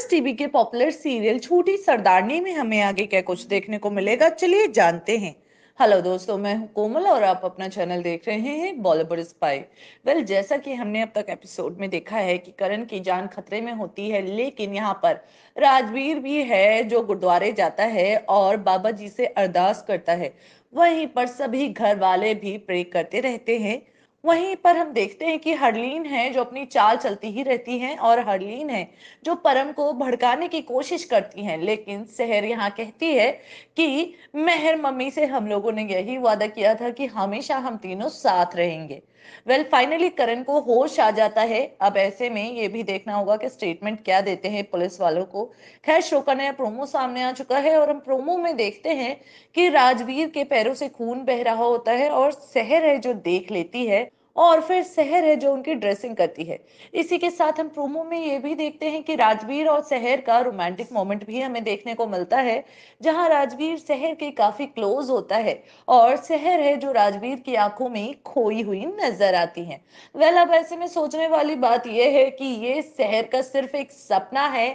pulse TV के popular serial Choti Sardarni में हमें आगे क्या कुछ देखने को मिलेगा चलिए जानते हैं हेलो दोस्तों मैं हूं कोमल और आप अपना चैनल देख रहे हैं बॉलीवुड स्पाई वेल जैसा कि हमने अब तक एपिसोड में देखा है कि करण की जान खतरे में होती है लेकिन यहाँ पर राजवीर भी है जो गुरुद्वारे जाता है और बाबा जी से अरदास करता है वहीं पर सभी घर वाले भी प्रे करते रहते हैं वहीं पर हम देखते हैं कि हरलीन है जो अपनी चाल चलती ही रहती हैं और हरलीन है जो परम को भड़काने की कोशिश करती हैं लेकिन शहर यहाँ कहती है कि मेहर मम्मी से हम लोगों ने यही वादा किया था कि हमेशा हम तीनों साथ रहेंगे वेल फाइनली करण को होश आ जाता है अब ऐसे में ये भी देखना होगा कि स्टेटमेंट क्या देते हैं पुलिस वालों को खैर शो का नया प्रोमो सामने आ चुका है और हम प्रोमो में देखते हैं कि राजवीर के पैरों से खून बह रहा होता है और शहर है जो देख लेती है और फिर सहर है जो उनकी ड्रेसिंग करती है इसी के साथ हम प्रोमो में ये भी देखते हैं कि राजवीर और सहर का रोमांटिक मोमेंट भी हमें देखने को मिलता है जहां राजवीर सहर के काफी क्लोज होता है और सहर है जो राजवीर की आंखों में खोई हुई नजर आती है वेल अब ऐसे में सोचने वाली बात यह है कि ये सहर का सिर्फ एक सपना है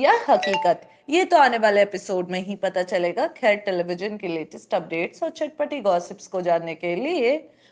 या हकीकत ये तो आने वाले एपिसोड में ही पता चलेगा खैर टेलीविजन के लेटेस्ट अपडेट्स और चटपटी गॉसिप्स को जानने के लिए